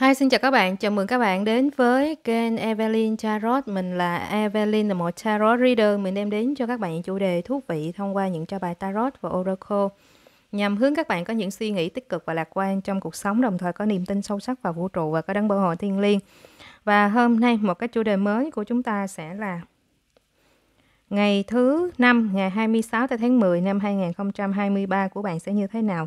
Hi, xin chào các bạn. Chào mừng các bạn đến với kênh Evelyn Tarot. Mình là Evelyn, là một tarot reader. Mình đem đến cho các bạn những chủ đề thú vị thông qua những trao bài tarot và oracle nhằm hướng các bạn có những suy nghĩ tích cực và lạc quan trong cuộc sống, đồng thời có niềm tin sâu sắc vào vũ trụ và có đấng bảo hộ thiên liêng. Và hôm nay, một cái chủ đề mới của chúng ta sẽ là ngày thứ năm ngày 26 tới tháng 10 năm 2023 của bạn sẽ như thế nào?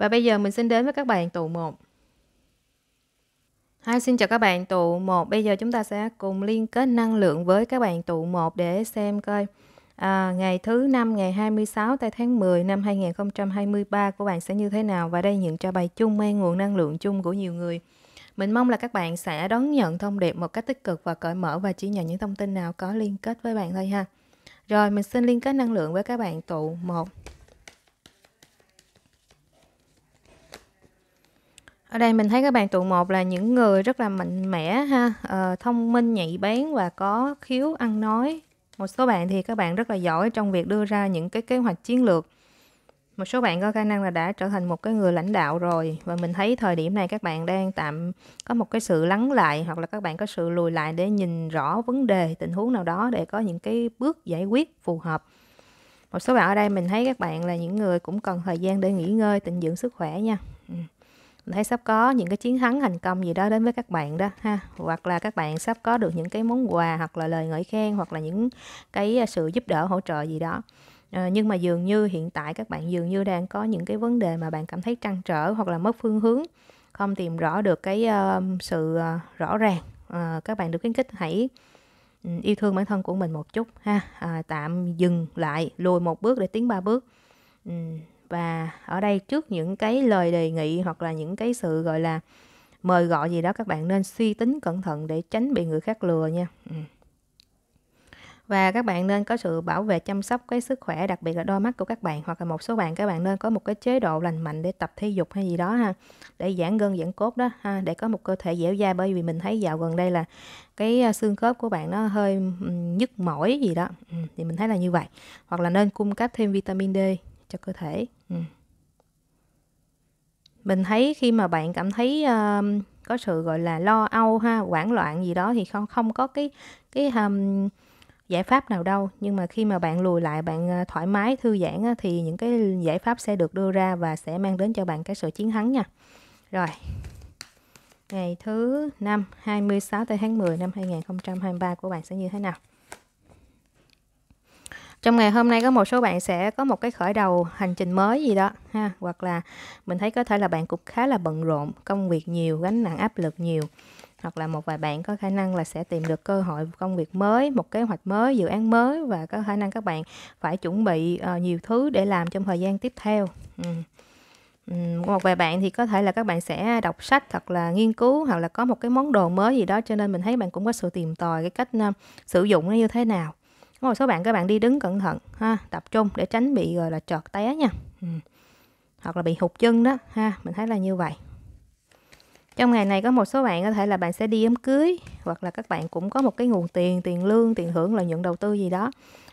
Và bây giờ mình xin đến với các bạn tụ 1. Hi, xin chào các bạn tụ 1. Bây giờ chúng ta sẽ cùng liên kết năng lượng với các bạn tụ 1 để xem coi à, ngày thứ năm ngày 26 tại tháng 10 năm 2023 của bạn sẽ như thế nào và đây những cho bài chung mang nguồn năng lượng chung của nhiều người. Mình mong là các bạn sẽ đón nhận thông điệp một cách tích cực và cởi mở và chỉ nhận những thông tin nào có liên kết với bạn thôi ha. Rồi mình xin liên kết năng lượng với các bạn tụ 1. Ở đây mình thấy các bạn tụ một là những người rất là mạnh mẽ ha, à, thông minh, nhạy bén và có khiếu ăn nói. Một số bạn thì các bạn rất là giỏi trong việc đưa ra những cái kế hoạch chiến lược. Một số bạn có khả năng là đã trở thành một cái người lãnh đạo rồi và mình thấy thời điểm này các bạn đang tạm có một cái sự lắng lại hoặc là các bạn có sự lùi lại để nhìn rõ vấn đề, tình huống nào đó để có những cái bước giải quyết phù hợp. Một số bạn ở đây mình thấy các bạn là những người cũng cần thời gian để nghỉ ngơi, tình dưỡng sức khỏe nha. Ừ mình thấy sắp có những cái chiến thắng thành công gì đó đến với các bạn đó ha hoặc là các bạn sắp có được những cái món quà hoặc là lời ngợi khen hoặc là những cái à, sự giúp đỡ hỗ trợ gì đó à, nhưng mà dường như hiện tại các bạn dường như đang có những cái vấn đề mà bạn cảm thấy trăn trở hoặc là mất phương hướng không tìm rõ được cái uh, sự uh, rõ ràng uh, các bạn được khuyến khích hãy ừ, yêu thương bản thân của mình một chút ha à, tạm dừng lại lùi một bước để tiến ba bước ừ, và ở đây trước những cái lời đề nghị hoặc là những cái sự gọi là mời gọi gì đó các bạn nên suy tính cẩn thận để tránh bị người khác lừa nha ừ. và các bạn nên có sự bảo vệ chăm sóc cái sức khỏe đặc biệt là đôi mắt của các bạn hoặc là một số bạn các bạn nên có một cái chế độ lành mạnh để tập thể dục hay gì đó ha để giãn gân giãn cốt đó ha để có một cơ thể dẻo dai bởi vì mình thấy dạo gần đây là cái à, xương khớp của bạn nó hơi nhức mỏi gì đó ừ, thì mình thấy là như vậy hoặc là nên cung cấp thêm vitamin D cho cơ thể ừ. mình thấy khi mà bạn cảm thấy uh, có sự gọi là lo âu ha hoảng loạn gì đó thì không không có cái cái um, giải pháp nào đâu nhưng mà khi mà bạn lùi lại bạn ờ, thoải mái thư giãn thì những cái giải pháp sẽ được đưa ra và sẽ mang đến cho bạn cái sự chiến thắng nha rồi ngày thứ 5 26 tới tháng 10 năm 2023 của bạn sẽ như thế nào trong ngày hôm nay có một số bạn sẽ có một cái khởi đầu hành trình mới gì đó ha hoặc là mình thấy có thể là bạn cũng khá là bận rộn công việc nhiều gánh nặng áp lực nhiều hoặc là một vài bạn có khả năng là sẽ tìm được cơ hội công việc mới một kế hoạch mới dự án mới và có khả năng các bạn phải chuẩn bị uh, nhiều thứ để làm trong thời gian tiếp theo ừ. Ừ, một vài bạn thì có thể là các bạn sẽ đọc sách hoặc là nghiên cứu hoặc là có một cái món đồ mới gì đó cho nên mình thấy bạn cũng có sự tìm tòi cái cách uh, sử dụng nó như thế nào một số bạn các bạn đi đứng cẩn thận ha tập trung để tránh bị gọi là trọt té nha ừ. hoặc là bị hụt chân đó ha mình thấy là như vậy trong ngày này có một số bạn có thể là bạn sẽ đi đám cưới hoặc là các bạn cũng có một cái nguồn tiền tiền lương tiền thưởng lợi nhuận đầu tư gì đó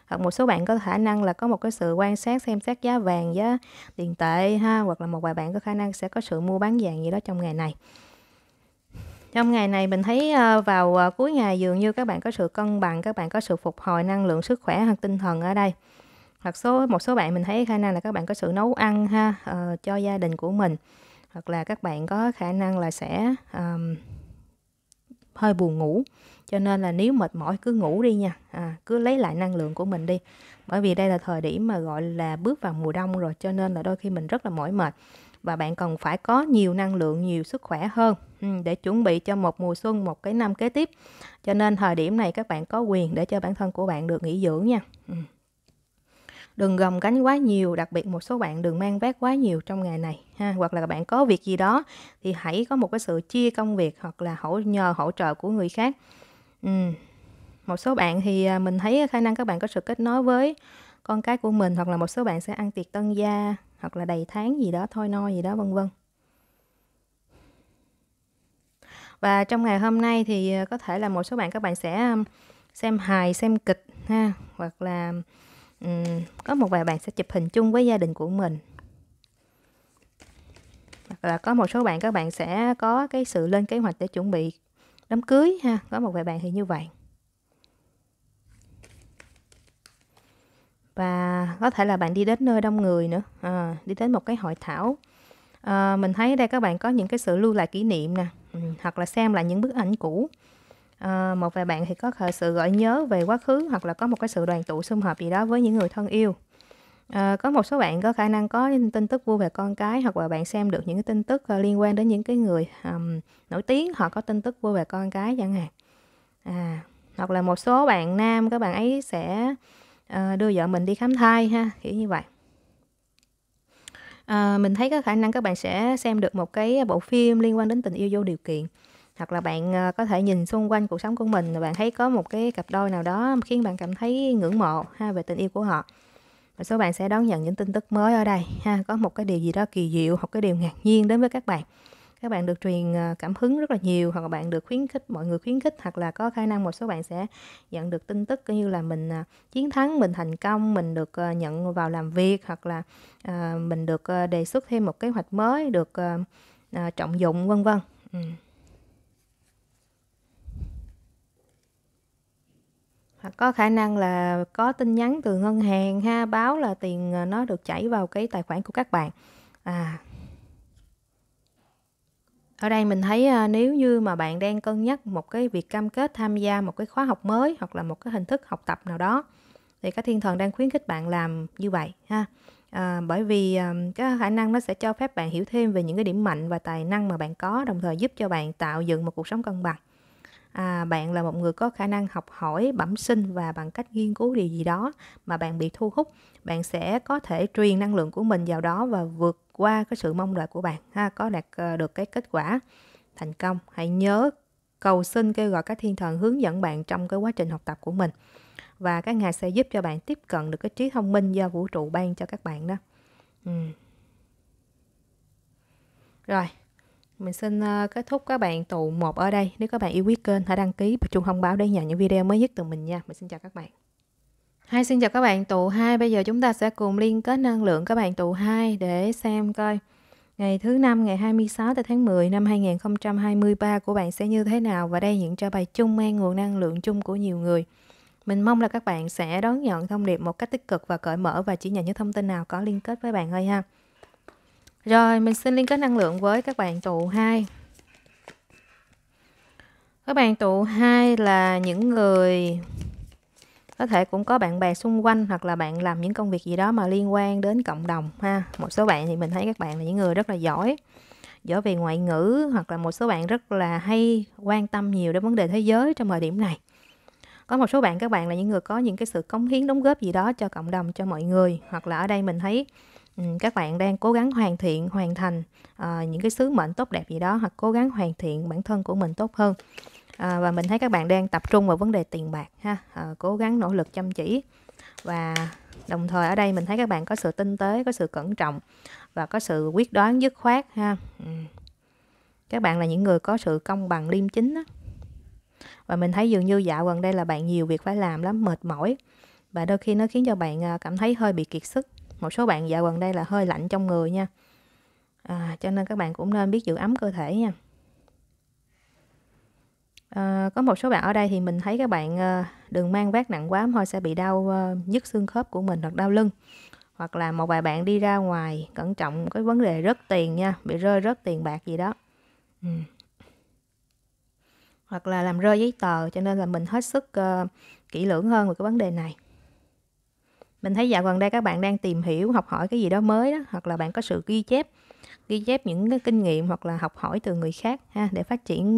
hoặc một số bạn có khả năng là có một cái sự quan sát xem xét giá vàng giá tiền tệ ha hoặc là một vài bạn có khả năng sẽ có sự mua bán vàng gì đó trong ngày này trong ngày này mình thấy ờ, vào ờ, cuối ngày dường như các bạn có sự cân bằng các bạn có sự phục hồi năng lượng sức khỏe hoặc tinh thần ở đây hoặc số một số bạn mình thấy khả năng là các bạn có sự nấu ăn ha ờ, cho gia đình của mình hoặc là các bạn có khả năng là sẽ um, hơi buồn ngủ cho nên là nếu mệt mỏi cứ ngủ đi nha à, cứ lấy lại năng lượng của mình đi bởi vì đây là thời điểm mà gọi là bước vào mùa đông rồi cho nên là đôi khi mình rất là mỏi mệt và bạn cần phải có nhiều năng lượng, nhiều sức khỏe hơn ừ, để chuẩn bị cho một mùa xuân, một cái năm kế tiếp. Cho nên thời điểm này các bạn có quyền để cho bản thân của bạn được nghỉ dưỡng nha. Ừ. Đừng gồng gánh quá nhiều, đặc biệt một số bạn đừng mang vác quá nhiều trong ngày này ha, hoặc là bạn có việc gì đó thì hãy có một cái sự chia công việc hoặc là hỗ nhờ hỗ trợ của người khác. Ừ. Một số bạn thì à, mình thấy khả năng các bạn có sự kết nối với con cái của mình hoặc là một số bạn sẽ ăn tiệc tân gia hoặc là đầy tháng gì đó thôi no gì đó vân vân và trong ngày hôm nay thì ờ, có thể là một số bạn các bạn sẽ xem hài xem kịch ha hoặc là um, có một vài bạn sẽ chụp hình chung với gia đình của mình hoặc là có một số bạn các bạn sẽ có cái sự lên kế hoạch để chuẩn bị đám cưới ha có một vài bạn thì như vậy và có thể là bạn đi đến nơi đông người nữa à, đi đến một cái hội thảo à, mình thấy đây các bạn có những cái sự lưu lại kỷ niệm nè ừ, hoặc là xem lại những bức ảnh cũ à, một vài bạn thì có sự gợi nhớ về quá khứ hoặc là có một cái sự đoàn tụ sum họp gì đó với những người thân yêu à, có một số bạn có khả năng có tin tức vui về con cái hoặc là bạn xem được những cái tin tức liên quan đến những cái người um, nổi tiếng họ có tin tức vui về con cái chẳng hạn à hoặc là một số bạn nam các bạn ấy sẽ Ờ, đưa vợ mình đi khám thai ha kiểu như vậy à, mình thấy có khả năng các bạn sẽ xem được một cái bộ phim liên quan đến tình yêu vô điều kiện hoặc là bạn ờ, có thể nhìn xung quanh cuộc sống của mình và bạn thấy có một cái cặp đôi nào đó khiến bạn cảm thấy ngưỡng mộ ha về tình yêu của họ và số bạn sẽ đón nhận những tin tức mới ở đây ha có một cái điều gì đó kỳ diệu hoặc cái điều ngạc nhiên đến với các bạn các bạn được truyền ờ, cảm hứng rất là nhiều hoặc là bạn được khuyến khích mọi người khuyến khích hoặc là có khả năng một số bạn sẽ nhận được tin tức coi như là mình ờ, chiến thắng mình thành công mình được ờ, nhận vào làm việc hoặc là mình được đề xuất thêm một kế hoạch mới được trọng dụng vân vân ừ. hoặc có khả năng là có tin nhắn từ ngân hàng ha báo là tiền nó được chảy vào cái tài khoản của các bạn à ở đây mình thấy à, nếu như mà bạn đang cân nhắc một cái việc cam kết tham gia một cái khóa học mới hoặc là một cái hình thức học tập nào đó thì các thiên thần đang khuyến khích bạn làm như vậy ha à, bởi vì à, cái khả năng nó sẽ cho phép bạn hiểu thêm về những cái điểm mạnh và tài năng mà bạn có đồng thời giúp cho bạn tạo dựng một cuộc sống cân bằng à, bạn là một người có khả năng học hỏi bẩm sinh và bằng cách nghiên cứu điều gì đó mà bạn bị thu hút bạn sẽ có thể truyền năng lượng của mình vào đó và vượt qua cái sự mong đợi của bạn ha có đạt ờ, được cái kết quả thành công hãy nhớ cầu xin kêu gọi các thiên thần hướng dẫn bạn trong cái quá trình học tập của mình và các ngài sẽ giúp cho bạn tiếp cận được cái trí thông minh do vũ trụ ban cho các bạn đó ừ. rồi mình xin ờ, kết thúc các bạn tụ một ở đây nếu các bạn yêu quý kênh hãy đăng ký và chuông thông báo để nhận những video mới nhất từ mình nha mình xin chào các bạn Hai xin chào các bạn tụ 2, bây giờ chúng ta sẽ cùng liên kết năng lượng các bạn tụ 2 để xem coi ngày thứ năm ngày 26 tháng 10 năm 2023 của bạn sẽ như thế nào và đây hiện cho bài chung mang nguồn năng lượng chung của nhiều người. Mình mong là các bạn sẽ đón nhận thông điệp một cách tích cực và cởi mở và chỉ nhận những thông tin nào có liên kết với bạn thôi ha. Rồi, mình xin liên kết năng lượng với các bạn tụ 2. Các bạn tụ 2 là những người có thể cũng có bạn bè xung quanh hoặc là bạn làm những công việc gì đó mà liên quan đến cộng đồng ha một số bạn thì mình thấy các bạn là những người rất là giỏi giỏi về ngoại ngữ hoặc là một số bạn rất là hay quan tâm nhiều đến vấn đề thế giới trong thời điểm này có một số bạn các bạn là những người có những cái sự cống hiến đóng góp gì đó cho cộng đồng cho mọi người hoặc là ở đây mình thấy ừ, các bạn đang cố gắng hoàn thiện hoàn thành uh, những cái sứ mệnh tốt đẹp gì đó hoặc cố gắng hoàn thiện bản thân của mình tốt hơn à, và mình thấy các bạn đang tập trung vào vấn đề tiền bạc ha à, cố gắng nỗ lực chăm chỉ và đồng thời ở đây mình thấy các bạn có sự tinh tế có sự cẩn trọng và có sự quyết đoán dứt khoát ha ừ. các bạn là những người có sự công bằng liêm chính đó. và mình thấy dường như dạo gần đây là bạn nhiều việc phải làm lắm mệt mỏi và đôi khi nó khiến cho bạn à, cảm thấy hơi bị kiệt sức một số bạn dạo gần đây là hơi lạnh trong người nha à, cho nên các bạn cũng nên biết giữ ấm cơ thể nha À, có một số bạn ở đây thì mình thấy các bạn ờ, đừng mang vác nặng quá thôi sẽ bị đau ờ, nhức xương khớp của mình hoặc đau lưng hoặc là một vài bạn đi ra ngoài cẩn trọng cái vấn đề rớt tiền nha bị rơi rớt tiền bạc gì đó ừ. hoặc là làm rơi giấy tờ cho nên là mình hết sức uh, kỹ lưỡng hơn về cái vấn đề này mình thấy dạo gần đây các bạn đang tìm hiểu học hỏi cái gì đó mới đó hoặc là bạn có sự ghi chép ghi chép những cái kinh nghiệm hoặc là học hỏi từ người khác ha để phát triển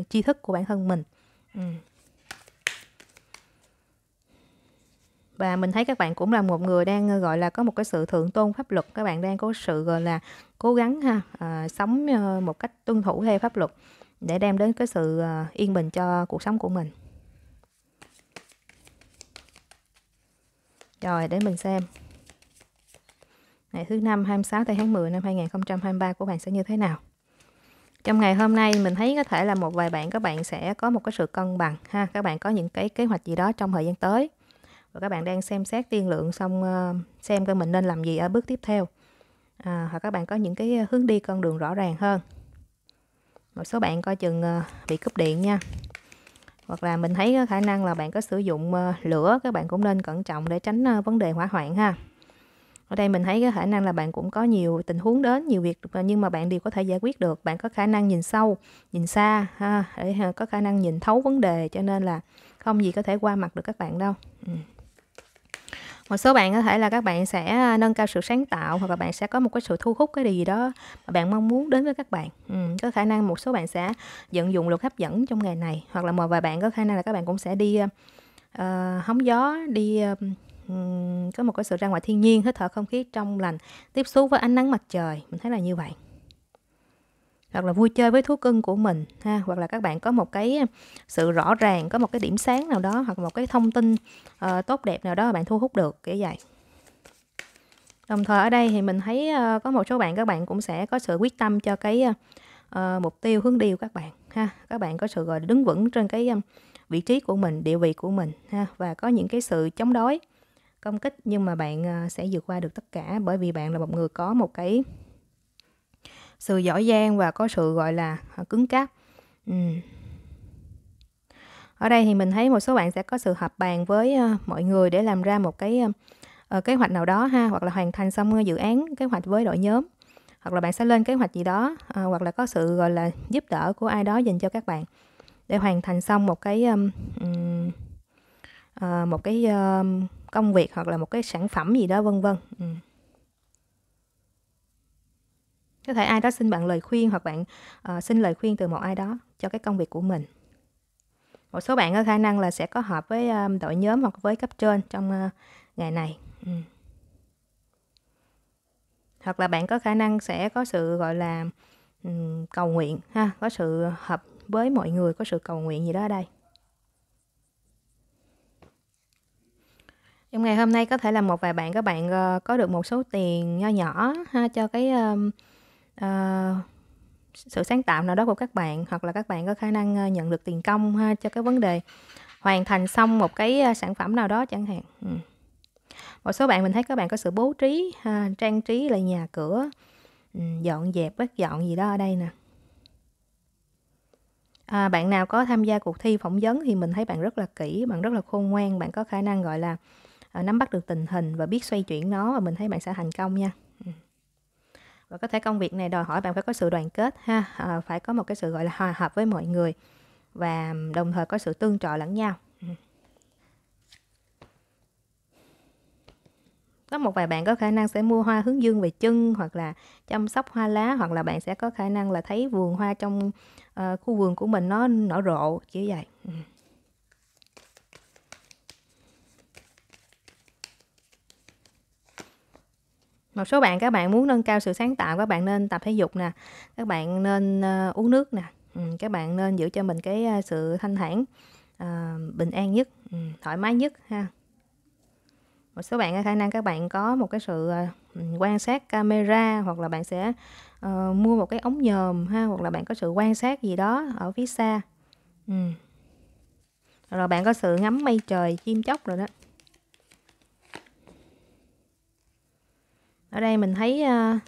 uh, tri thức của bản thân mình ừ. và mình thấy các bạn cũng là một người đang ờ, gọi là có một cái sự thượng tôn pháp luật các bạn đang có sự gọi là cố gắng ha à, sống một cách tuân thủ theo pháp luật để đem đến cái sự yên bình cho cuộc sống của mình rồi để mình xem ngày thứ năm 26 tây tháng 10 năm 2023 của bạn sẽ như thế nào trong ngày hôm nay mình thấy có thể là một vài bạn các bạn sẽ có một cái sự cân bằng ha các bạn có những cái kế hoạch gì đó trong thời gian tới và các bạn đang xem xét tiên lượng xong ờ, xem coi mình nên làm gì ở bước tiếp theo à, hoặc các bạn có những cái hướng đi con đường rõ ràng hơn một số bạn coi chừng ờ, bị cúp điện nha hoặc là mình thấy khả năng là bạn có sử dụng ờ, lửa các bạn cũng nên cẩn trọng để tránh vấn đề hỏa hoạn ha ở đây mình thấy cái khả năng là bạn cũng có nhiều tình huống đến nhiều việc nhưng mà bạn đều có thể giải quyết được bạn có khả năng nhìn sâu nhìn xa ha để có khả năng nhìn thấu vấn đề cho nên là không gì có thể qua mặt được các bạn đâu ừ. một số bạn có thể là các bạn sẽ nâng cao sự sáng tạo hoặc là bạn sẽ có một cái sự thu hút cái gì đó mà bạn mong muốn đến với các bạn ừ, có khả năng một số bạn sẽ vận dụng luật hấp dẫn trong ngày này hoặc là một vài bạn có khả năng là các bạn cũng sẽ đi uh, hóng gió đi uh, có một cái sự ra ngoài thiên nhiên hít thở không khí trong lành tiếp xúc với ánh nắng mặt trời mình thấy là như vậy hoặc là vui chơi với thú cưng của mình ha hoặc là các bạn có một cái sự rõ ràng có một cái điểm sáng nào đó hoặc một cái thông tin uh, tốt đẹp nào đó bạn thu hút được kiểu vậy đồng thời ở đây thì mình thấy uh, có một số bạn các bạn cũng sẽ có sự quyết tâm cho cái uh, mục tiêu hướng đi của các bạn ha các bạn có sự gọi đứng vững trên cái um, vị trí của mình địa vị của mình ha và có những cái sự chống đối công kích nhưng mà bạn ờ, sẽ vượt qua được tất cả bởi vì bạn là một người có một cái sự giỏi giang và có sự gọi là ờ, cứng cáp ở đây thì mình thấy một số bạn sẽ có sự hợp bàn với ờ, mọi người để làm ra một cái kế hoạch nào đó ha hoặc là hoàn thành xong dự án kế hoạch với đội nhóm hoặc là bạn sẽ lên kế hoạch gì đó hoặc là có sự gọi là giúp đỡ của ai đó dành cho các bạn để hoàn thành xong một cái một cái công việc hoặc là một cái sản phẩm gì đó vân vân ừ. có thể ai đó xin bạn lời khuyên hoặc bạn uh, xin lời khuyên từ một ai đó cho cái công việc của mình một số bạn có khả năng là sẽ có hợp với um, đội nhóm hoặc với cấp trên trong uh, ngày này ừ. hoặc là bạn có khả năng sẽ có sự gọi là um, cầu nguyện ha có sự hợp với mọi người có sự cầu nguyện gì đó ở đây Trong ngày hôm nay có thể là một vài bạn các bạn uh, có được một số tiền nho nhỏ ha cho cái um, uh, sự sáng tạo nào đó của các bạn hoặc là các bạn có khả năng uh, nhận được tiền công ha cho cái vấn đề hoàn thành xong một cái uh, sản phẩm nào đó chẳng hạn. Ừ. Một số bạn mình thấy các bạn có sự bố trí ha, trang trí lại nhà cửa, ừ, dọn dẹp quét dọn gì đó ở đây nè. À, bạn nào có tham gia cuộc thi phỏng vấn thì mình thấy bạn rất là kỹ, bạn rất là khôn ngoan, bạn có khả năng gọi là Ờ, nắm bắt được tình hình và biết xoay chuyển nó và mình thấy bạn sẽ thành công nha ừ. và có thể công việc này đòi hỏi bạn phải có sự đoàn kết ha à, phải có một cái sự gọi là hòa hợp với mọi người và đồng thời có sự tương trợ lẫn nhau ừ. có một vài bạn có khả năng sẽ mua hoa hướng dương về chân hoặc là chăm sóc hoa lá hoặc là bạn sẽ có khả năng là thấy vườn hoa trong uh, khu vườn của mình nó nở rộ kiểu vậy ừ. một số bạn các bạn muốn nâng cao sự sáng tạo các bạn nên tập thể dục nè các bạn nên uh, uống nước nè ừ, các bạn nên giữ cho mình cái uh, sự thanh thản uh, bình an nhất ừ, thoải mái nhất ha một số bạn có khả năng các bạn có một cái sự uh, quan sát camera hoặc là bạn sẽ uh, mua một cái ống nhòm ha hoặc là bạn có sự quan sát gì đó ở phía xa ừ. rồi bạn có sự ngắm mây trời chim chóc rồi đó ở đây mình thấy uh,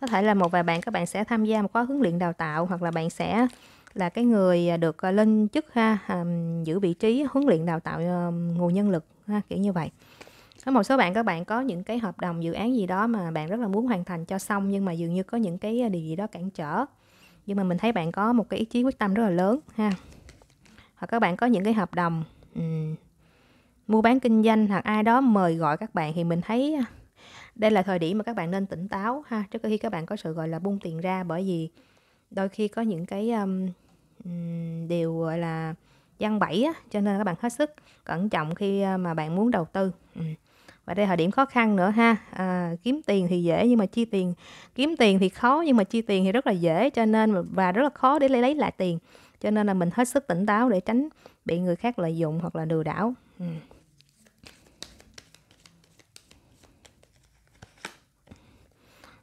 có thể là một vài bạn các bạn sẽ tham gia một khóa huấn luyện đào tạo hoặc là bạn sẽ là cái người ờ, được ờ, lên chức ha um, giữ vị trí huấn luyện đào tạo um, nguồn nhân lực ha kiểu như vậy có một số bạn các bạn có những cái hợp đồng dự án gì đó mà bạn rất là muốn hoàn thành cho xong nhưng mà dường như có những cái điều gì đó cản trở nhưng mà mình thấy bạn có một cái ý chí quyết tâm rất là lớn ha hoặc các bạn có những cái hợp đồng um, mua bán kinh doanh hoặc ai đó mời gọi các bạn thì mình thấy đây là thời điểm mà các bạn nên tỉnh táo ha trước khi các bạn có sự gọi là bung tiền ra bởi vì đôi khi có những cái um, điều gọi là gian bẫy á, cho nên các bạn hết sức cẩn trọng khi ờ, mà bạn muốn đầu tư và đây là thời điểm khó khăn nữa ha à, kiếm tiền thì dễ nhưng mà chi tiền kiếm tiền thì khó nhưng mà chi tiền thì rất là dễ cho nên và rất là khó để lấy lại tiền cho nên là mình hết sức tỉnh táo để tránh bị người khác lợi dụng hoặc là lừa đảo ừ.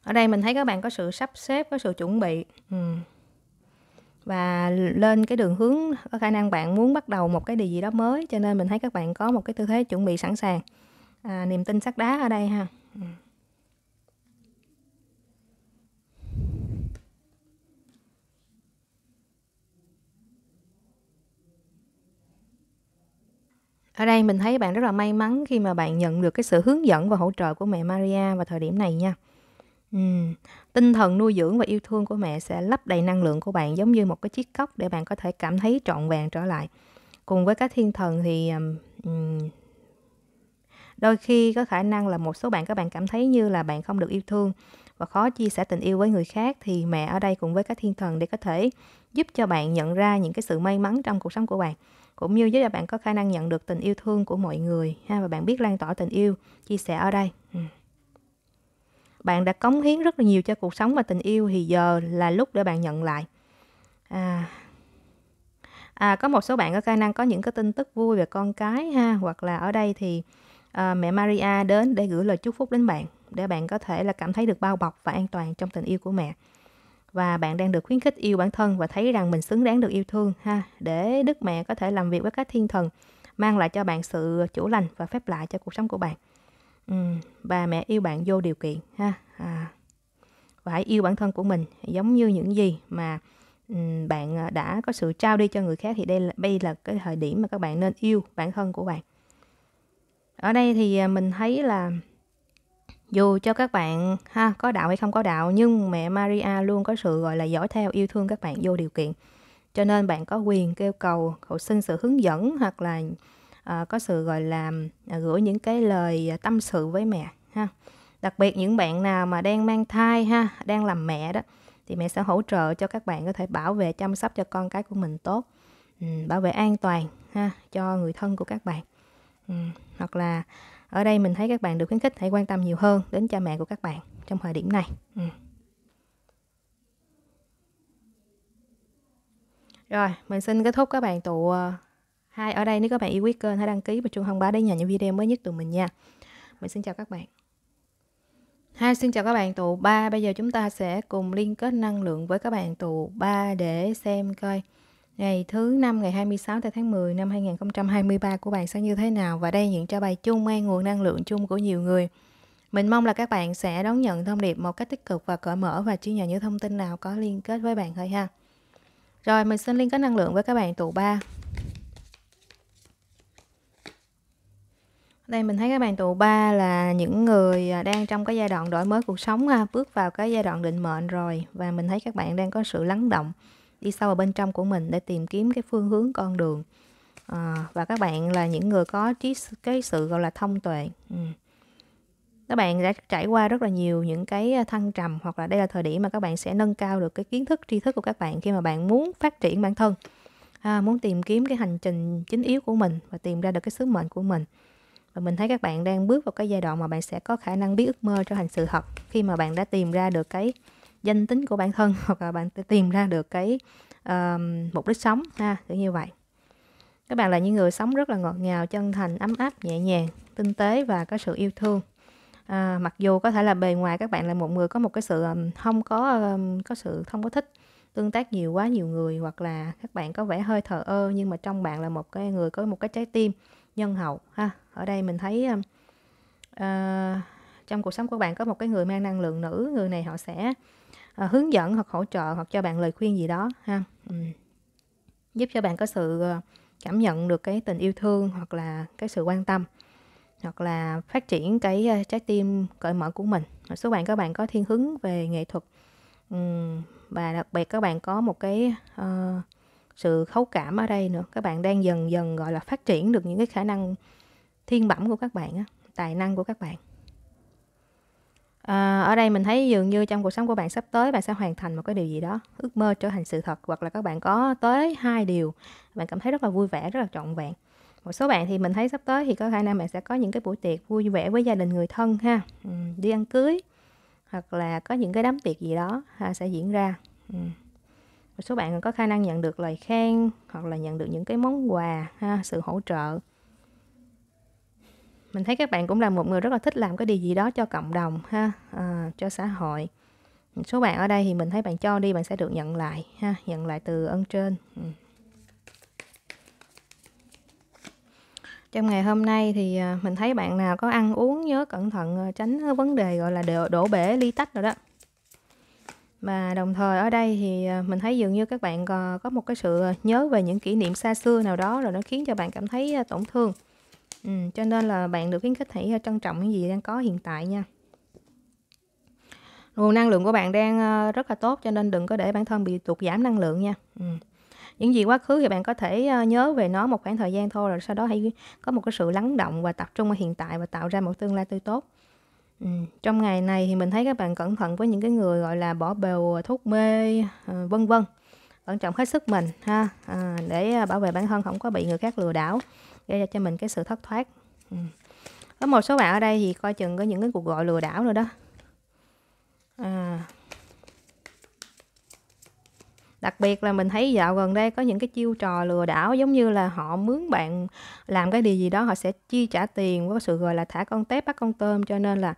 ở đây mình thấy các bạn có sự sắp xếp có sự chuẩn bị ừ. và lên cái đường hướng có khả năng bạn muốn bắt đầu một cái điều gì đó mới cho nên mình thấy các bạn có một cái tư thế chuẩn bị sẵn sàng à, niềm tin sắt đá ở đây ha ừ. Ở đây mình thấy bạn rất là may mắn khi mà bạn nhận được cái sự hướng dẫn và hỗ trợ của mẹ Maria vào thời điểm này nha tinh thần nuôi dưỡng và yêu thương của mẹ sẽ lấp đầy năng lượng của bạn giống như một cái chiếc cốc để bạn có thể cảm thấy trọn vẹn trở lại. Cùng với các thiên thần thì, ừm, đôi khi có khả năng là một số bạn các bạn cảm thấy như là bạn không được yêu thương và khó chia sẻ tình yêu với người khác thì mẹ ở đây cùng với các thiên thần để có thể giúp cho bạn nhận ra những cái sự may mắn trong cuộc sống của bạn, cũng như giúp cho bạn có khả năng nhận được tình yêu thương của mọi người ha và bạn biết lan tỏa tình yêu, chia sẻ ở đây. Ừm bạn đã cống hiến rất là nhiều cho cuộc sống và tình yêu thì giờ là lúc để bạn nhận lại à, à có một số bạn có khả năng có những cái tin tức vui về con cái ha hoặc là ở đây thì à, mẹ Maria đến để gửi lời chúc phúc đến bạn để bạn có thể là cảm thấy được bao bọc và an toàn trong tình yêu của mẹ và bạn đang được khuyến khích yêu bản thân và thấy rằng mình xứng đáng được yêu thương ha để đức mẹ có thể làm việc với các thiên thần mang lại cho bạn sự chủ lành và phép lạ cho cuộc sống của bạn ừ, bà mẹ yêu bạn vô điều kiện ha à, và hãy yêu bản thân của mình giống như những gì mà um, bạn à, đã có sự trao đi cho người khác thì đây là đây là cái thời điểm mà các bạn nên yêu bản thân của bạn ở đây thì à, mình thấy là dù cho các bạn ha có đạo hay không có đạo nhưng mẹ Maria luôn có sự gọi là dõi theo yêu thương các bạn vô điều kiện cho nên bạn có quyền kêu cầu cầu xin sự hướng dẫn hoặc là À, có sự gọi là à, gửi những cái lời à, tâm sự với mẹ ha đặc biệt những bạn nào mà đang mang thai ha đang làm mẹ đó thì mẹ sẽ hỗ trợ cho các bạn có thể bảo vệ chăm sóc cho con cái của mình tốt ừ, bảo vệ an toàn ha cho người thân của các bạn ừ, hoặc là ở đây mình thấy các bạn được khuyến khích hãy quan tâm nhiều hơn đến cha mẹ của các bạn trong thời điểm này ừ. rồi mình xin kết thúc các bạn tụ ờ, hai ở đây nếu các bạn yêu quý kênh hãy đăng ký và chuông thông báo để nhận những video mới nhất từ mình nha mình xin chào các bạn hai xin chào các bạn tụ 3 bây giờ chúng ta sẽ cùng liên kết năng lượng với các bạn tụ 3 để xem coi ngày thứ năm ngày 26 tháng 10 năm 2023 của bạn sẽ như thế nào và đây những cho bài chung mang nguồn năng lượng chung của nhiều người mình mong là các bạn sẽ đón nhận thông điệp một cách tích cực và cởi mở và chia nhận những thông tin nào có liên kết với bạn thôi ha. Rồi mình xin liên kết năng lượng với các bạn tụ 3. đây mình thấy các bạn tụ ba là những người à, đang trong cái giai đoạn đổi mới cuộc sống à, bước vào cái giai đoạn định mệnh rồi và mình thấy các bạn đang có sự lắng động đi sâu vào bên trong của mình để tìm kiếm cái phương hướng con đường à, và các bạn là những người có trí cái sự gọi là thông tuệ ừ. các bạn đã trải qua rất là nhiều những cái à, thăng trầm hoặc là đây là thời điểm mà các bạn sẽ nâng cao được cái kiến thức tri thức của các bạn khi mà bạn muốn phát triển bản thân à, muốn tìm kiếm cái hành trình chính yếu của mình và tìm ra được cái sứ mệnh của mình và mình thấy các bạn đang bước vào cái giai đoạn mà bạn sẽ có khả năng biến ước mơ trở thành sự thật khi mà bạn đã tìm ra được cái danh tính của bản thân hoặc là bạn đã tìm ra được cái uh, mục đích sống ha kiểu như vậy các bạn là những người sống rất là ngọt ngào chân thành ấm áp nhẹ nhàng tinh tế và có sự yêu thương à, mặc dù có thể là bề ngoài các bạn là một người có một cái sự không có có sự không có thích tương tác nhiều quá nhiều người hoặc là các bạn có vẻ hơi thờ ơ nhưng mà trong bạn là một cái người có một cái trái tim nhân hậu ha ở đây mình thấy uh, trong cuộc sống của bạn có một cái người mang năng lượng nữ người này họ sẽ uh, hướng dẫn hoặc hỗ trợ hoặc cho bạn lời khuyên gì đó ha ừ. giúp cho bạn có sự cảm nhận được cái tình yêu thương hoặc là cái sự quan tâm hoặc là phát triển cái trái tim cởi mở của mình một số bạn các bạn có thiên hướng về nghệ thuật và đặc biệt các bạn có một cái uh, sự khấu cảm ở đây nữa các bạn đang dần dần gọi là phát triển được những cái khả năng thiên bẩm của các bạn á, tài năng của các bạn à, ở đây mình thấy dường như trong cuộc sống của bạn sắp tới bạn sẽ hoàn thành một cái điều gì đó ước mơ trở thành sự thật hoặc là các bạn có tới hai điều bạn cảm thấy rất là vui vẻ rất là trọn vẹn một số bạn thì mình thấy sắp tới thì có khả năng bạn sẽ có những cái buổi tiệc vui vẻ với gia đình người thân ha ừ, đi ăn cưới hoặc là có những cái đám tiệc gì đó ha, à, sẽ diễn ra ừ một số bạn có khả năng nhận được lời khen hoặc là nhận được những cái món quà ha, sự hỗ trợ mình thấy các bạn cũng là một người rất là thích làm cái điều gì đó cho cộng đồng ha à, cho xã hội một số bạn ở đây thì mình thấy bạn cho đi bạn sẽ được nhận lại ha nhận lại từ ơn trên ừ. trong ngày hôm nay thì ờ, mình thấy bạn nào có ăn uống nhớ cẩn thận ờ, tránh vấn đề gọi là đổ bể ly tách rồi đó và đồng thời ở đây thì ờ, mình thấy dường như các bạn có một cái sự ờ, nhớ về những kỷ niệm xa xưa nào đó rồi nó khiến cho bạn cảm thấy ờ, tổn thương. Ừ, cho nên là bạn được khuyến khích hãy trân trọng những gì đang có hiện tại nha. Nguồn năng lượng của bạn đang rất là tốt cho nên đừng có để bản thân bị tụt giảm năng lượng nha. Ừ. Những gì quá khứ thì bạn có thể nhớ về nó một khoảng thời gian thôi rồi sau đó hãy có một cái sự lắng động và tập trung ở hiện tại và tạo ra một tương lai tươi tốt. Ừ, trong ngày này thì mình thấy các bạn cẩn thận với những cái người gọi là bỏ bèo thuốc mê ờ, vân vân cẩn trọng hết sức mình ha à, để à, bảo vệ bản thân không có bị người khác lừa đảo gây ra cho mình cái sự thất thoát ừ. có một số bạn ở đây thì coi chừng có những cái cuộc gọi lừa đảo rồi đó à, đặc biệt là mình thấy dạo gần đây có những cái chiêu trò lừa đảo giống như là họ mướn bạn làm cái điều gì đó họ sẽ chi trả tiền với sự gọi là thả con tép bắt con tôm cho nên là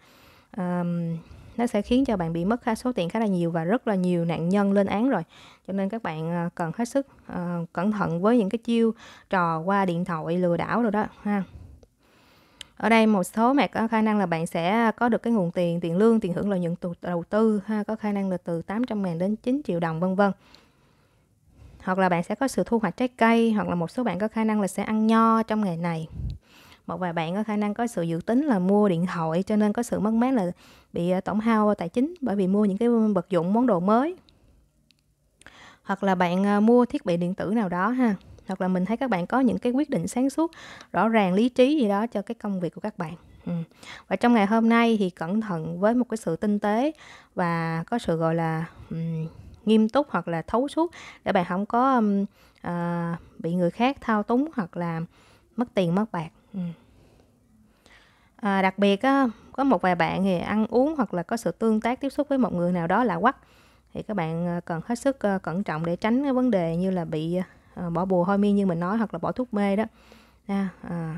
um, nó sẽ khiến cho bạn bị mất khá số tiền khá là nhiều và rất là nhiều nạn nhân lên án rồi cho nên các bạn ờ, cần hết sức uh, cẩn thận với những cái chiêu trò qua điện thoại lừa đảo rồi đó ha ở đây một số mẹ có ờ, khả năng là bạn sẽ có được cái nguồn tiền tiền lương tiền hưởng lợi nhuận từ đầu tư ha có khả năng là từ 800 ngàn đến 9 triệu đồng vân vân hoặc là bạn sẽ có sự thu hoạch trái cây hoặc là một số bạn có khả năng là sẽ ăn nho trong ngày này một vài bạn có khả năng có sự dự tính là mua điện thoại cho nên có sự mất mát là bị ờ, tổn hao tài chính bởi vì mua những cái vật dụng món đồ mới hoặc là bạn ờ, mua thiết bị điện tử nào đó ha hoặc là mình thấy các bạn có những cái quyết định sáng suốt rõ ràng lý trí gì đó cho cái công việc của các bạn ừ. và trong ngày hôm nay thì cẩn thận với một cái sự tinh tế và có sự gọi là um, nghiêm túc hoặc là thấu suốt để bạn không có um, uh, bị người khác thao túng hoặc là mất tiền mất bạc ừ. à, đặc biệt á, có một vài bạn thì ăn uống hoặc là có sự tương tác tiếp xúc với một người nào đó là quắc thì các bạn ờ, cần hết sức ờ, cẩn trọng để tránh cái vấn đề như là bị bỏ bùa hôi miên như mình nói hoặc là bỏ thuốc mê đó à, à.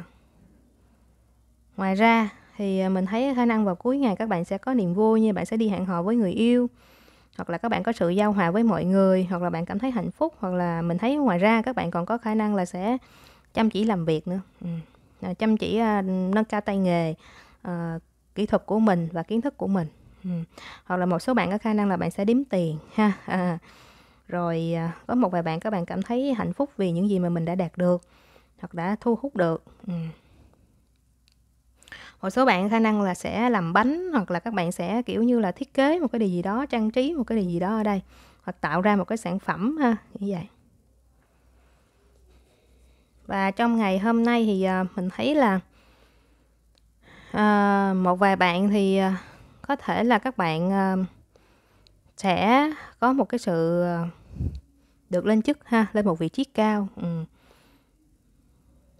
ngoài ra thì mình thấy khả năng vào cuối ngày các bạn sẽ có niềm vui như bạn sẽ đi hẹn hò với người yêu hoặc là các bạn có sự giao hòa với mọi người hoặc là bạn cảm thấy hạnh phúc hoặc là mình thấy ngoài ra các bạn còn có khả năng là sẽ chăm chỉ làm việc nữa ừ. À, chăm chỉ à, nâng cao tay nghề à, kỹ thuật của mình và kiến thức của mình ừ. hoặc là một số bạn có khả năng là bạn sẽ đếm tiền ha à. rồi à, có một vài bạn các bạn cảm thấy hạnh phúc vì những gì mà mình đã đạt được hoặc đã thu hút được ừ một số bạn khả năng là sẽ làm bánh hoặc là các bạn sẽ kiểu như là thiết kế một cái điều gì đó trang trí một cái điều gì đó ở đây hoặc tạo ra một cái sản phẩm ha như vậy và trong ngày hôm nay thì ờ, mình thấy là ờ, một vài bạn thì ờ, có thể là các bạn sẽ có một cái sự được lên chức ha lên một vị trí cao ừ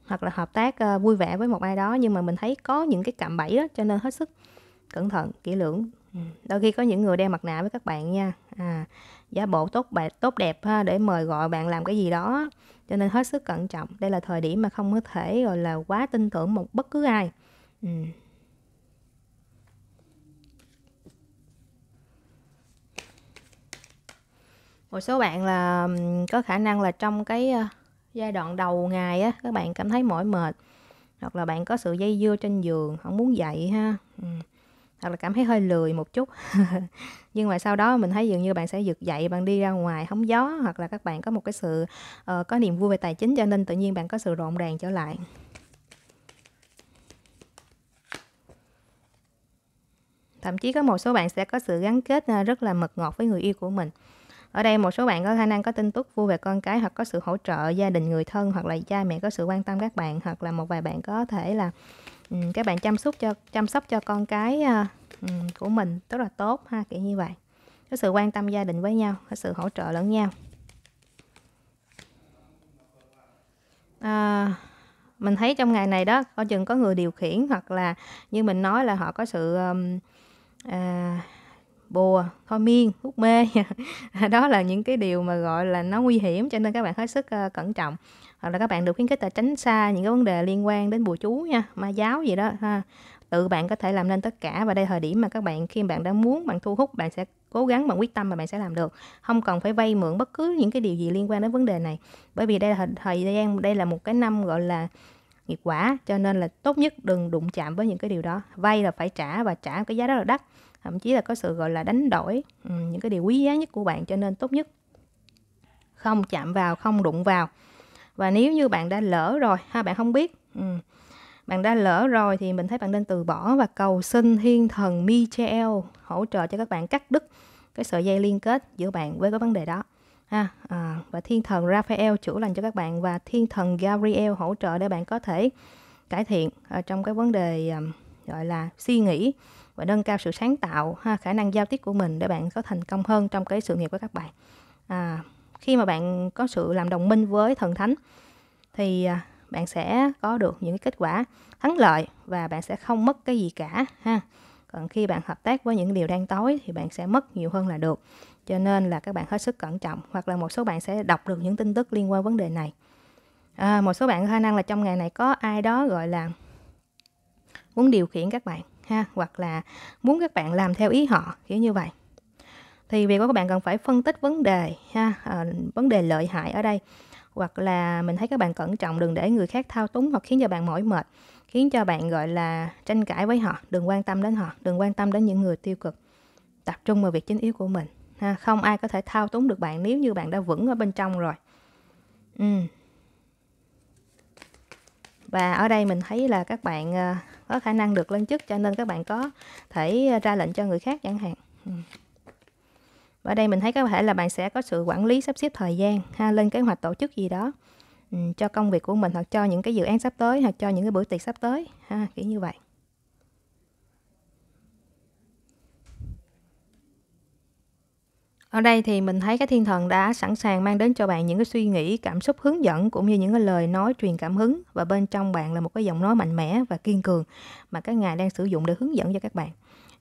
hoặc là hợp tác uh, vui vẻ với một ai đó nhưng mà mình thấy có những cái cạm bẫy đó cho nên hết sức cẩn thận kỹ lưỡng ừ, đôi khi có những người đeo mặt nạ với các bạn nha à, giả bộ tốt bạn tốt đẹp ha để mời gọi bạn làm cái gì đó cho nên hết sức cẩn trọng đây là thời điểm mà không có thể gọi là quá tin tưởng một bất cứ ai ừ. một số bạn là có khả năng là trong cái giai đoạn đầu ngày á các bạn cảm thấy mỏi mệt hoặc là bạn có sự dây dưa trên giường không muốn dậy ha ừ. hoặc là cảm thấy hơi lười một chút nhưng mà sau đó mình thấy dường như bạn sẽ giật dậy bạn đi ra ngoài hóng gió hoặc là các bạn có một cái sự uh, có niềm vui về tài chính cho nên tự nhiên bạn có sự rộn ràng trở lại thậm chí có một số bạn sẽ có sự gắn kết ờ, rất là mật ngọt với người yêu của mình ở đây một số bạn có khả năng có tin tức vui về con cái hoặc có sự hỗ trợ gia đình người thân hoặc là cha mẹ có sự quan tâm các bạn hoặc là một vài bạn có thể là um, các bạn chăm sóc cho chăm sóc cho con cái um, của mình rất là tốt ha kiểu như vậy có sự quan tâm gia đình với nhau có sự hỗ trợ lẫn nhau à, mình thấy trong ngày này đó coi chừng có người điều khiển hoặc là như mình nói là họ có sự um, à, bùa thôi miên hút mê đó là những cái điều mà gọi là nó nguy hiểm cho nên các bạn hết sức ờ, cẩn trọng hoặc là các bạn được khuyến khích là tránh xa những cái vấn đề liên quan đến bùa chú nha ma giáo gì đó ha tự bạn có thể làm nên tất cả và đây thời điểm mà các bạn khi bạn đang muốn bạn thu hút bạn sẽ cố gắng bạn quyết tâm và bạn sẽ làm được không cần phải vay mượn bất cứ những cái điều gì liên quan đến vấn đề này bởi vì đây là thời, thời gian đây là một cái năm gọi là nghiệp quả cho nên là tốt nhất đừng đụng chạm với những cái điều đó vay là phải trả và trả cái giá rất là đắt thậm chí là có sự gọi là đánh đổi những cái điều quý giá nhất của bạn cho nên tốt nhất không chạm vào không đụng vào và nếu như bạn đã lỡ rồi ha bạn không biết bạn đã lỡ rồi thì mình thấy bạn nên từ bỏ và cầu xin thiên thần Michael hỗ trợ cho các bạn cắt đứt cái sợi dây liên kết giữa bạn với cái vấn đề đó ha à, và thiên thần Raphael chữa lành cho các bạn và thiên thần Gabriel hỗ trợ để bạn có thể cải thiện ở ờ, trong cái vấn đề gọi là suy nghĩ và nâng cao sự sáng tạo ha, khả năng giao tiếp của mình để bạn có thành công hơn trong cái sự nghiệp của các bạn à, khi mà bạn có sự làm đồng minh với thần thánh thì à, bạn sẽ có được những kết quả thắng lợi và bạn sẽ không mất cái gì cả ha còn khi bạn hợp tác với những điều đang tối thì bạn sẽ mất nhiều hơn là được cho nên là các bạn hết sức cẩn trọng hoặc là một số bạn sẽ đọc được những tin tức liên quan vấn đề này à, một số bạn khả năng là trong ngày này có ai đó gọi là muốn điều khiển các bạn ha hoặc là muốn các bạn làm theo ý họ kiểu như vậy thì việc của các bạn cần phải phân tích vấn đề ha à, vấn đề lợi hại ở đây hoặc là mình thấy các bạn cẩn trọng đừng để người khác thao túng hoặc khiến cho bạn mỏi mệt khiến cho bạn gọi là tranh cãi với họ đừng quan tâm đến họ đừng quan tâm đến những người tiêu cực tập trung vào việc chính yếu của mình ha không ai có thể thao túng được bạn nếu như bạn đã vững ở bên trong rồi ừ. và ở đây mình thấy là các bạn à, có khả năng được lên chức cho nên các bạn có thể ờ, ra lệnh cho người khác chẳng hạn ừ. ở đây mình thấy có thể là bạn sẽ có sự quản lý sắp xếp thời gian ha lên kế hoạch tổ chức gì đó ừ, cho công việc của mình hoặc cho những cái dự án sắp tới hoặc cho những cái buổi tiệc sắp tới ha kiểu như vậy Ở đây thì mình thấy cái thiên thần đã sẵn sàng mang đến cho bạn những cái suy nghĩ, cảm xúc hướng dẫn cũng như những cái lời nói truyền cảm hứng và bên trong bạn là một cái giọng nói mạnh mẽ và kiên cường mà các ngài đang sử dụng để hướng dẫn cho các bạn.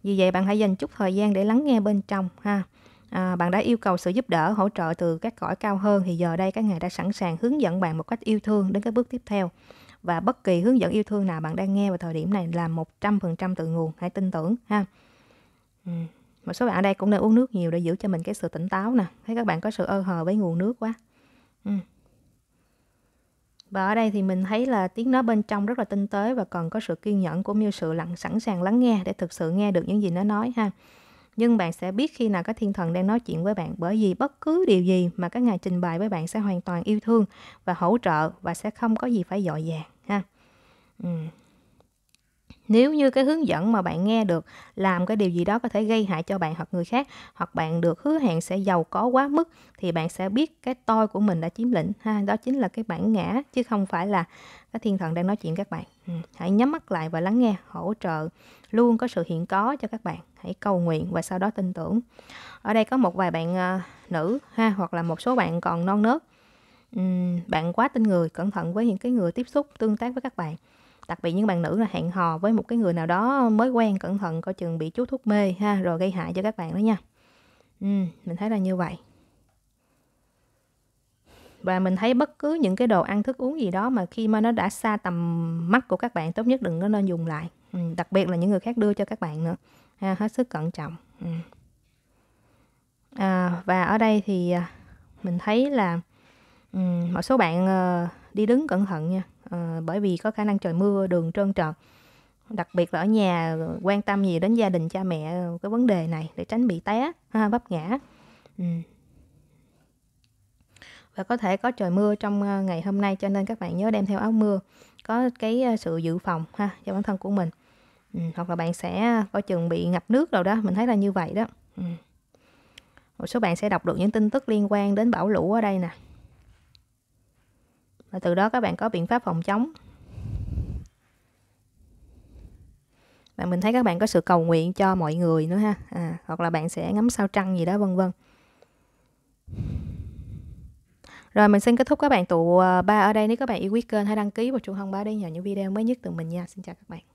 Vì vậy bạn hãy dành chút thời gian để lắng nghe bên trong ha. À, bạn đã yêu cầu sự giúp đỡ, hỗ trợ từ các cõi cao hơn thì giờ đây các ngài đã sẵn sàng hướng dẫn bạn một cách yêu thương đến cái bước tiếp theo. Và bất kỳ hướng dẫn yêu thương nào bạn đang nghe vào thời điểm này là 100% từ nguồn, hãy tin tưởng ha. Ừ một số bạn ở đây cũng nên uống nước nhiều để giữ cho mình cái sự tỉnh táo nè thấy các bạn có sự ơ hờ với nguồn nước quá ừ. và ở đây thì mình thấy là tiếng nó bên trong rất là tinh tế và còn có sự kiên nhẫn cũng như sự lặng sẵn sàng lắng nghe để thực sự nghe được những gì nó nói ha nhưng bạn sẽ biết khi nào có thiên thần đang nói chuyện với bạn bởi vì bất cứ điều gì mà các ngài trình bày với bạn sẽ hoàn toàn yêu thương và hỗ trợ và sẽ không có gì phải dội dàng ha ừ nếu như cái hướng dẫn mà bạn nghe được làm cái điều gì đó có thể gây hại cho bạn hoặc người khác hoặc bạn được hứa hẹn sẽ giàu có quá mức thì bạn sẽ biết cái tôi của mình đã chiếm lĩnh ha đó chính là cái bản ngã chứ không phải là cái thiên thần đang nói chuyện các bạn ừ, hãy nhắm mắt lại và lắng nghe hỗ trợ luôn có sự hiện có cho các bạn hãy cầu nguyện và sau đó tin tưởng ở đây có một vài bạn uh, nữ ha hoặc là một số bạn còn non nớt uhm, bạn quá tin người cẩn thận với những cái người tiếp xúc tương tác với các bạn đặc biệt những bạn nữ là hẹn hò với một cái người nào đó mới quen cẩn thận coi chừng bị chút thuốc mê ha rồi gây hại cho các bạn đó nha ừ, mình thấy là như vậy và mình thấy bất cứ những cái đồ ăn thức uống gì đó mà khi mà nó đã xa tầm mắt của các bạn tốt nhất đừng có nên dùng lại ừ, đặc biệt là những người khác đưa cho các bạn nữa ha, hết sức cẩn trọng ừ. à, và ở đây thì à, mình thấy là um, một số bạn uh, đi đứng cẩn thận nha à, bởi vì có khả năng trời mưa đường trơn trượt đặc biệt là ở nhà quan tâm gì đến gia đình cha mẹ cái vấn đề này để tránh bị té ha, vấp ngã ừ. và có thể có trời mưa trong ờ, ngày hôm nay cho nên các bạn nhớ đem theo áo mưa có cái ờ, sự dự phòng ha cho bản thân của mình ừ. hoặc là bạn sẽ có chừng bị ngập nước rồi đó mình thấy là như vậy đó ừ. một số bạn sẽ đọc được những tin tức liên quan đến bão lũ ở đây nè và từ đó các bạn có biện pháp phòng chống và mình thấy các bạn có sự cầu nguyện cho mọi người nữa ha à, hoặc là bạn sẽ ngắm sao trăng gì đó vân vân rồi mình xin kết thúc các bạn tụ à, ba ở đây nếu các bạn yêu quý kênh hãy đăng ký và chuông thông báo để nhận những video mới nhất từ mình nha xin chào các bạn